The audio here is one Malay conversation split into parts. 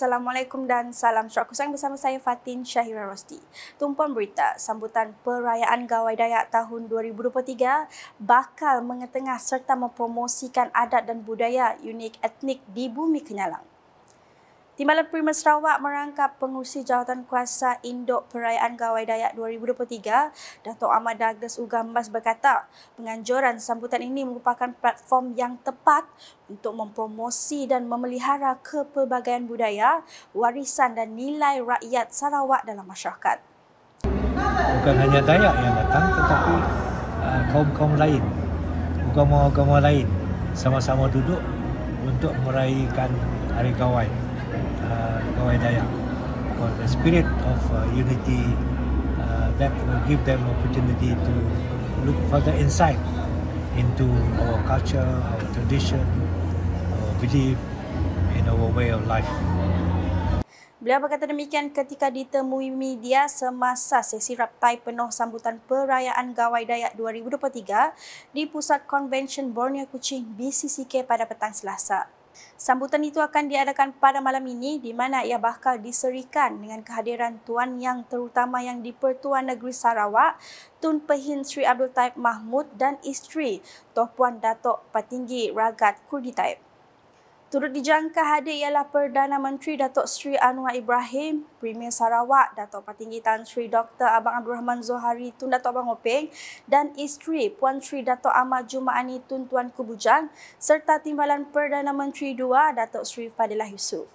Assalamualaikum dan salam surat kusan bersama saya Fatin Syahira Rosti. Tumpuan berita sambutan perayaan Gawai Dayak tahun 2023 bakal mengetengah serta mempromosikan adat dan budaya unik etnik di bumi Kenyalang. Timbalan Primer Sarawak merangkap pengurusi jawatan kuasa Induk Perayaan Gawai Dayak 2023, Datuk Ahmad Douglas Ugambas berkata, penganjuran sambutan ini merupakan platform yang tepat untuk mempromosi dan memelihara kepelbagaian budaya, warisan dan nilai rakyat Sarawak dalam masyarakat. Bukan hanya Dayak yang datang tetapi uh, kaum-kaum lain, agama-agama lain sama-sama duduk untuk meraihkan Hari Gawai. Uh, Gawai Dayak for the spirit of uh, unity uh, that will give them opportunity to look further inside into our culture, our tradition, our belief and our way of life. Beliau berkata demikian ketika ditemui media semasa sesi raptai penuh sambutan perayaan Gawai Dayak 2023 di Pusat Convention Borneo Kuching BCCK pada petang Selasa. Sambutan itu akan diadakan pada malam ini di mana ia bakal diserikan dengan kehadiran tuan yang terutama yang di Pertuan Negeri Sarawak, Tun Pehin Sri Abdul Taib Mahmud dan isteri Tuan Puan Datuk Patinggi Ragat Kurdi Taib. Turut dijangka hadir ialah Perdana Menteri Datuk Seri Anwar Ibrahim, Premier Sarawak, Datuk Patinggi Tan Sri Dr. Abang Abdul Rahman Zohari Tun Datuk Abang Openg dan isteri Puan Sri Datuk Ahmad Jumaani Tun Tuan Kubujang serta Timbalan Perdana Menteri II Datuk Seri Fadilah Yusuf.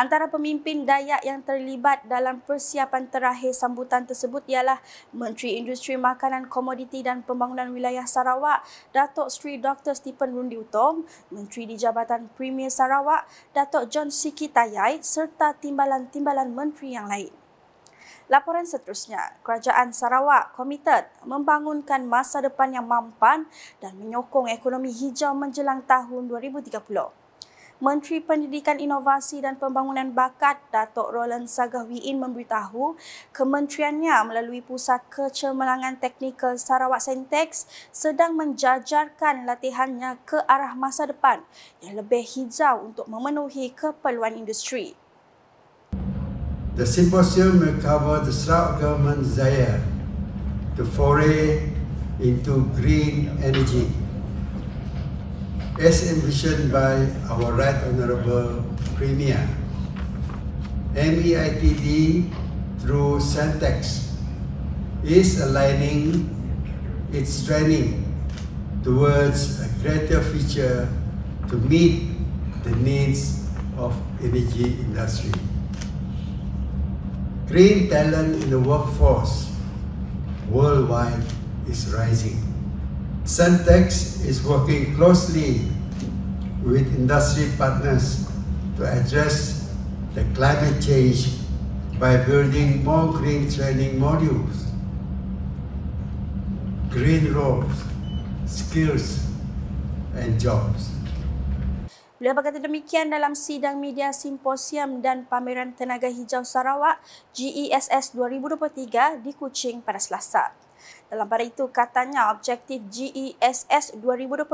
Antara pemimpin Dayak yang terlibat dalam persiapan terakhir sambutan tersebut ialah Menteri Industri Makanan Komoditi dan Pembangunan Wilayah Sarawak, Datuk Sri Dr. Stephen Rundi Utong, Menteri di Jabatan Premier Sarawak, Datuk John Siki Tayai serta timbalan-timbalan menteri yang lain. Laporan seterusnya, Kerajaan Sarawak komited membangunkan masa depan yang mampan dan menyokong ekonomi hijau menjelang tahun 2030. Menteri Pendidikan Inovasi dan Pembangunan Bakat Datuk Roland Sagah Wiin memberitahu kementeriannya melalui Pusat Kecemerlangan Teknikal Sarawak Sentex sedang menjajarkan latihannya ke arah masa depan yang lebih hijau untuk memenuhi keperluan industri. The symposium will cover the Sarawak government's desire to foray into green energy. as envisioned by our Right Honorable Premier. MEITD through Santex is aligning its training towards a greater future to meet the needs of energy industry. Green talent in the workforce worldwide is rising. Centex is working closely with industry partners to address the climate change by building more green training modules, green roads, skills, and jobs. Beliau berkata demikian dalam sidang media simposium dan pameran tenaga hijau Sarawak GESS 2023 di Kuching pada Selasa. Dalam pada itu, katanya objektif GESS 2023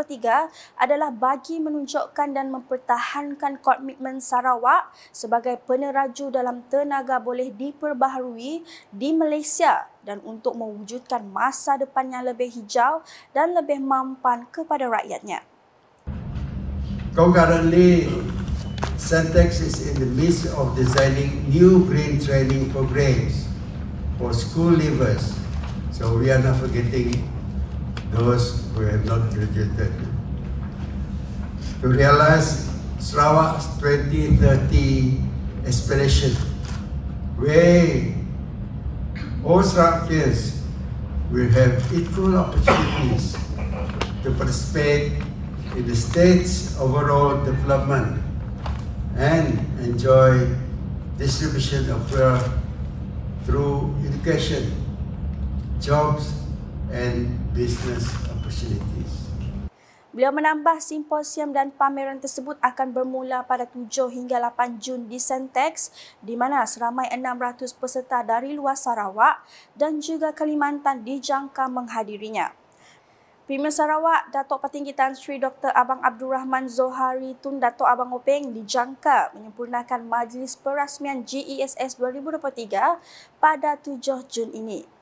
adalah bagi menunjukkan dan mempertahankan komitmen Sarawak sebagai peneraju dalam tenaga boleh diperbaharui di Malaysia dan untuk mewujudkan masa depan yang lebih hijau dan lebih mampan kepada rakyatnya. Kau currently Centex is in the midst of designing new brain training programs for school leavers So we are not forgetting those who have not graduated. To realize Sarawak's 2030 aspiration, where all Sarawakians will have equal opportunities to participate in the state's overall development and enjoy distribution of wealth through education jobs and business opportunities. Beliau menambah simposium dan pameran tersebut akan bermula pada 7 hingga 8 Jun di Sentex di mana seramai 600 peserta dari luar Sarawak dan juga Kalimantan dijangka menghadirinya. Premier Sarawak, Datuk Petinggi Tan Sri Dr. Abang Abdul Rahman Zohari Tun Datuk Abang Openg dijangka menyempurnakan Majlis Perasmian GESS 2023 pada 7 Jun ini.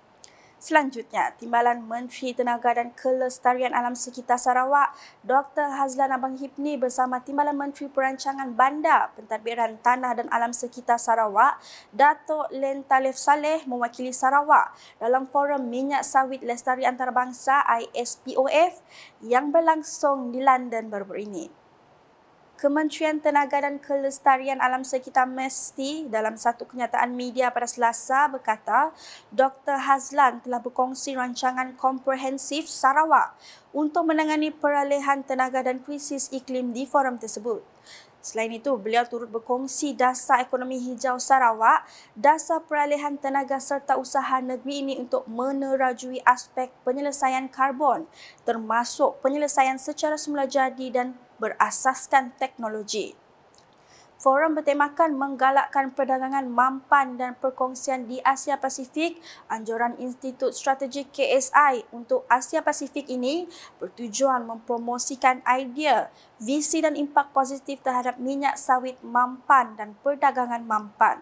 Selanjutnya, Timbalan Menteri Tenaga dan Kelestarian Alam Sekitar Sarawak, Dr. Hazlan Abang Hipni bersama Timbalan Menteri Perancangan Bandar, Pentadbiran Tanah dan Alam Sekitar Sarawak, Datuk Len Talif Saleh mewakili Sarawak dalam Forum Minyak Sawit Lestari Antarabangsa ISPOF yang berlangsung di London baru-baru ini. Kementerian Tenaga dan Kelestarian Alam Sekitar Mesti dalam satu kenyataan media pada Selasa berkata, Dr. Hazlan telah berkongsi rancangan komprehensif Sarawak untuk menangani peralihan tenaga dan krisis iklim di forum tersebut. Selain itu, beliau turut berkongsi dasar ekonomi hijau Sarawak, dasar peralihan tenaga serta usaha negeri ini untuk menerajui aspek penyelesaian karbon termasuk penyelesaian secara semula jadi dan berasaskan teknologi. Forum bertemakan menggalakkan perdagangan mampan dan perkongsian di Asia Pasifik, anjuran Institut Strategi KSI untuk Asia Pasifik ini bertujuan mempromosikan idea, visi dan impak positif terhadap minyak sawit mampan dan perdagangan mampan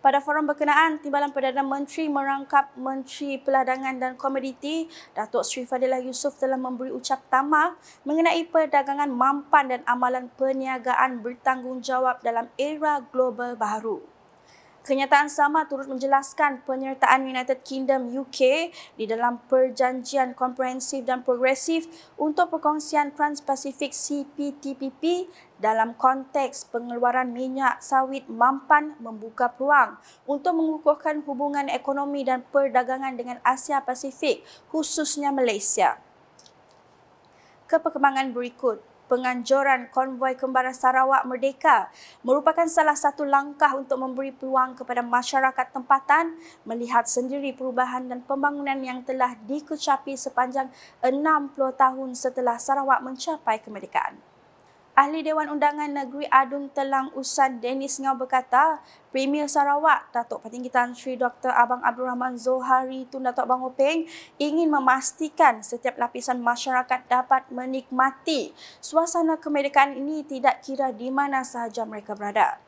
pada forum berkenaan Timbalan Perdana Menteri merangkap Menteri Peladangan dan Komoditi Datuk Sri Fadilah Yusof telah memberi ucap tamak mengenai perdagangan mampan dan amalan perniagaan bertanggungjawab dalam era global baru. Kenyataan sama turut menjelaskan penyertaan United Kingdom UK di dalam perjanjian komprehensif dan progresif untuk perkongsian Trans-Pacific CPTPP dalam konteks pengeluaran minyak sawit mampan membuka peluang untuk mengukuhkan hubungan ekonomi dan perdagangan dengan Asia Pasifik khususnya Malaysia. Keperkembangan berikut penganjuran konvoi kembara Sarawak Merdeka merupakan salah satu langkah untuk memberi peluang kepada masyarakat tempatan melihat sendiri perubahan dan pembangunan yang telah dikecapi sepanjang 60 tahun setelah Sarawak mencapai kemerdekaan. Ahli Dewan Undangan Negeri Adun Telang Usan Dennis Ngau berkata, Premier Sarawak, Datuk Patinggi Tan Sri Dr. Abang Abdul Rahman Zohari Tun Datuk Abang Openg ingin memastikan setiap lapisan masyarakat dapat menikmati suasana kemerdekaan ini tidak kira di mana sahaja mereka berada.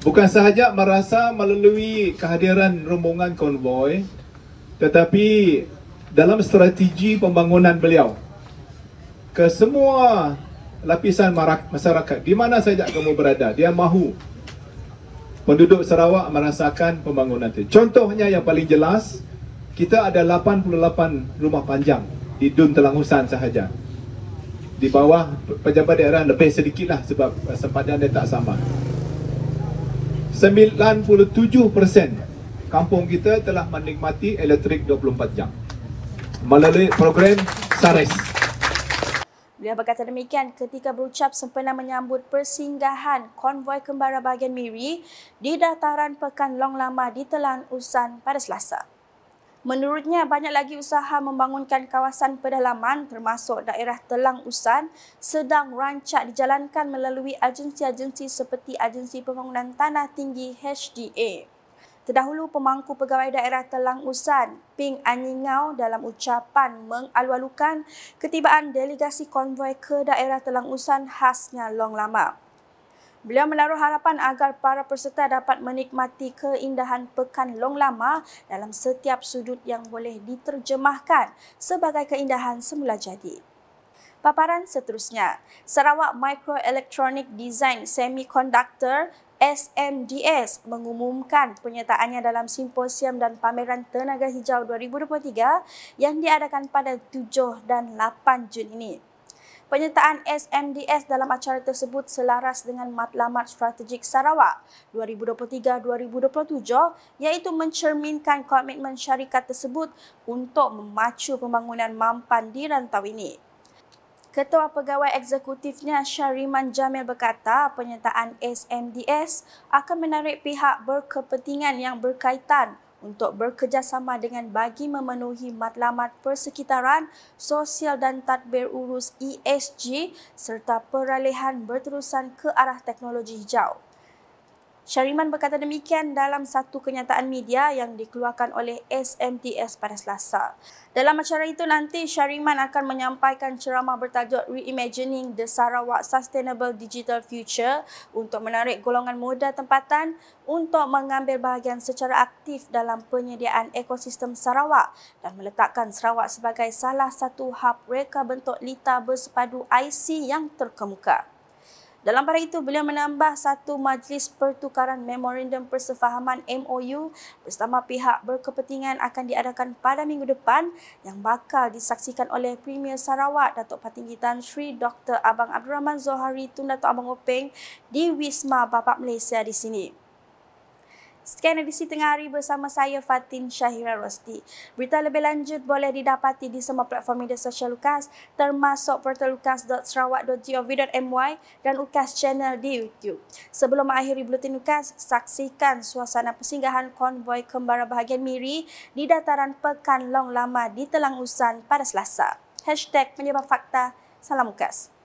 Bukan sahaja merasa melalui kehadiran rombongan konvoy, tetapi dalam strategi pembangunan beliau, kesemua lapisan masyarakat di mana saja kamu berada dia mahu penduduk Sarawak merasakan pembangunan itu contohnya yang paling jelas kita ada 88 rumah panjang di Dun Telangusan sahaja di bawah pejabat daerah lebih sedikitlah sebab eh, sempadan dia tak sama 97% kampung kita telah menikmati elektrik 24 jam melalui program SARES Beliau berkata demikian ketika berucap sempena menyambut persinggahan konvoi kembara bahagian Miri di dataran Pekan Long Lama di Telan Usan pada Selasa. Menurutnya, banyak lagi usaha membangunkan kawasan pedalaman termasuk daerah Telang Usan sedang rancak dijalankan melalui agensi-agensi seperti Agensi Pembangunan Tanah Tinggi HDA. Terdahulu pemangku pegawai daerah Telang Usan, Ping Anyingau dalam ucapan mengalu-alukan ketibaan delegasi konvoi ke daerah Telang Usan khasnya Long Lama. Beliau menaruh harapan agar para peserta dapat menikmati keindahan pekan Long Lama dalam setiap sudut yang boleh diterjemahkan sebagai keindahan semula jadi. Paparan seterusnya, Sarawak Microelectronic Design Semiconductor SMDS mengumumkan penyertaannya dalam simposium dan pameran tenaga hijau 2023 yang diadakan pada 7 dan 8 Jun ini. Penyertaan SMDS dalam acara tersebut selaras dengan matlamat strategik Sarawak 2023-2027 iaitu mencerminkan komitmen syarikat tersebut untuk memacu pembangunan mampan di rantau ini. Ketua Pegawai Eksekutifnya Syariman Jamil berkata penyertaan SMDS akan menarik pihak berkepentingan yang berkaitan untuk bekerjasama dengan bagi memenuhi matlamat persekitaran, sosial dan tadbir urus ESG serta peralihan berterusan ke arah teknologi hijau. Syariman berkata demikian dalam satu kenyataan media yang dikeluarkan oleh SMTS pada Selasa. Dalam acara itu nanti Syariman akan menyampaikan ceramah bertajuk Reimagining the Sarawak Sustainable Digital Future untuk menarik golongan muda tempatan untuk mengambil bahagian secara aktif dalam penyediaan ekosistem Sarawak dan meletakkan Sarawak sebagai salah satu hub reka bentuk lita bersepadu IC yang terkemuka. Dalam pada itu, beliau menambah satu majlis pertukaran memorandum persefahaman MOU bersama pihak berkepentingan akan diadakan pada minggu depan yang bakal disaksikan oleh Premier Sarawak Datuk Patinggi Tan Sri Dr. Abang Abdul Rahman Zohari Tun Datuk Abang Openg di Wisma Bapak Malaysia di sini. Sekian edisi tengah hari bersama saya Fatin Syahira Rosti. Berita lebih lanjut boleh didapati di semua platform media sosial Lukas termasuk portal lukas.sarawak.gov.my dan Lukas channel di YouTube. Sebelum mengakhiri bulletin Lukas, saksikan suasana persinggahan konvoi kembara bahagian Miri di dataran Pekan Long Lama di Telang Usan pada Selasa. Hashtag Salam Lukas.